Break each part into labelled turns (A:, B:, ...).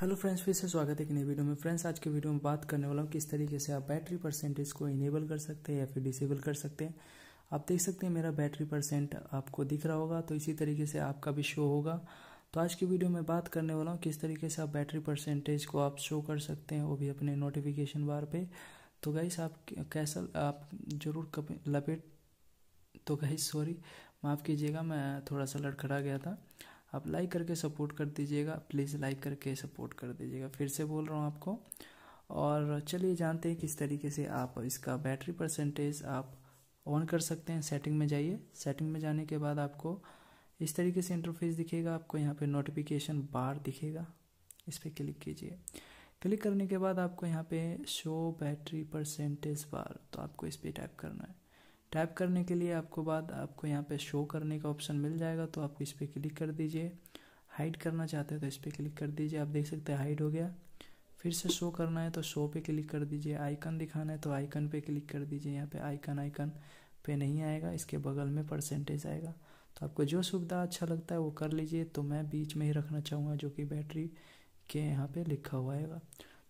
A: hello friends फिर से स्वागत है कि नई वीडियो में फ्रेंड्स आज के वीडियो में बात करने वाला हूँ किस तरीके से आप बैटरी परसेंटेज को इनेबल कर सकते हैं या फिर डिसेबल कर सकते हैं आप देख सकते हैं मेरा बैटरी परसेंट आपको दिख रहा होगा तो इसी तरीके से आपका भी शो होगा तो आज की वीडियो में बात करने वाला हूँ किस तरीके से आप बैटरी परसेंटेज को आप शो कर सकते हैं वो भी अपने नोटिफिकेशन बार पर तो गाइस आप कैसा आप जरूर लपेट तो गाइस सॉरी माफ़ कीजिएगा मैं थोड़ा सा लड़खड़ा गया था आप लाइक करके सपोर्ट कर दीजिएगा प्लीज़ लाइक करके सपोर्ट कर दीजिएगा फिर से बोल रहा हूँ आपको और चलिए जानते हैं किस तरीके से आप इसका बैटरी परसेंटेज आप ऑन कर सकते हैं सेटिंग में जाइए सेटिंग में जाने के बाद आपको इस तरीके से इंटरफेस दिखेगा आपको यहाँ पे नोटिफिकेशन बार दिखेगा इस पर क्लिक कीजिए क्लिक करने के बाद आपको यहाँ पे शो बैटरी परसेंटेज बार तो आपको इस पर टाइप करना है टाइप करने के लिए आपको बाद आपको यहाँ पे शो करने का ऑप्शन मिल जाएगा तो आप इस पर क्लिक कर दीजिए हाइड करना चाहते हैं तो इस पर क्लिक कर दीजिए आप देख सकते हैं हाइड हो गया फिर से शो करना है तो शो पे क्लिक कर दीजिए आइकन दिखाना है तो आइकन पे क्लिक कर दीजिए यहाँ पे आइकन आइकन पे नहीं आएगा इसके बगल में परसेंटेज आएगा तो आपको जो सुविधा अच्छा लगता है वो कर लीजिए तो मैं बीच में ही रखना चाहूँगा जो कि बैटरी के यहाँ पर लिखा हुआ आएगा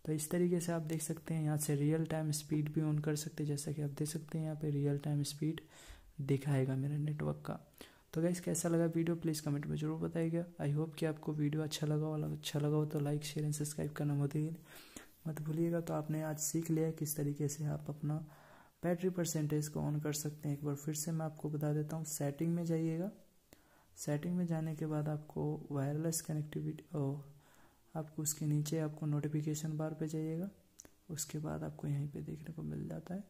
A: तो इस तरीके से आप देख सकते हैं यहाँ से रियल टाइम स्पीड भी ऑन कर सकते हैं जैसा कि आप देख सकते हैं यहाँ पे रियल टाइम स्पीड दिखाएगा मेरा नेटवर्क का तो गाइस कैसा लगा वीडियो प्लीज़ कमेंट में जरूर बताइएगा आई होप कि आपको वीडियो अच्छा लगा हो अच्छा लगा हो तो लाइक शेयर एंड सब्सक्राइब करना मत मत भूलिएगा तो आपने आज सीख लिया किस तरीके से आप अपना बैटरी परसेंटेज को ऑन कर सकते हैं एक बार फिर से मैं आपको बता देता हूँ सेटिंग में जाइएगा सेटिंग में जाने के बाद आपको वायरलेस कनेक्टिविटी आपको उसके नीचे आपको नोटिफिकेशन बार पे जाइएगा उसके बाद आपको यहीं पे देखने को मिल जाता है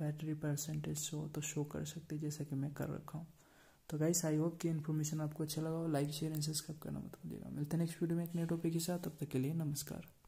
A: बैटरी परसेंटेज शो तो शो कर सकते जैसा कि मैं कर रखा हूँ तो गाइस आई होप कि इन्फॉर्मेशन आपको अच्छा लगा हो लाइक शेयर एंड सब्सक्राइब करना मत भूलिएगा मिलते हैं नेक्स्ट वीडियो में एक नए टॉपिक के साथ तब तक के लिए नमस्कार